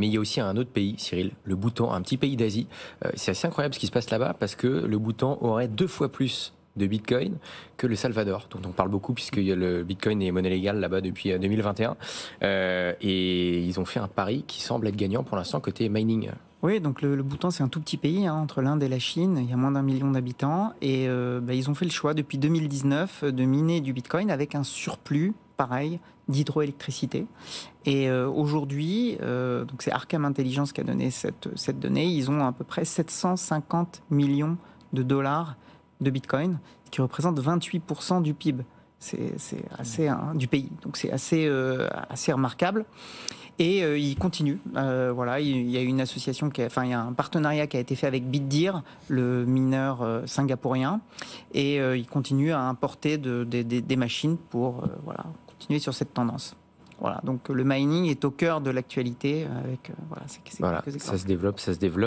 Mais il y a aussi un autre pays, Cyril, le Bhoutan, un petit pays d'Asie. Euh, c'est assez incroyable ce qui se passe là-bas parce que le Bhoutan aurait deux fois plus de Bitcoin que le Salvador, dont on parle beaucoup puisque le Bitcoin est monnaie légale là-bas depuis 2021. Euh, euh, et ils ont fait un pari qui semble être gagnant pour l'instant côté mining. Oui, donc le, Bhoutan, c'est un tout petit pays hein, entre l'Inde et la Chine. Il y a moins d'un million d'habitants. Et bah, ils ont fait le choix depuis 2019 de miner du Bitcoin avec un surplus pareil, d'hydroélectricité. Et euh, aujourd'hui, euh, donc c'est Arkham Intelligence qui a donné cette, cette donnée, ils ont à peu près 750 millions de dollars de Bitcoin, ce qui représente 28% du PIB. C'est assez hein, du pays, donc c'est assez, euh, assez remarquable. Et euh, il continue. Euh, voilà, il y a une association, qui enfin, il y a un partenariat qui a été fait avec Bitdeer, le mineur euh, singapourien, et il continue à importer de, des machines pour voilà, continuer sur cette tendance. Voilà, donc le mining est au cœur de l'actualité avec ça se développe, ça se développe.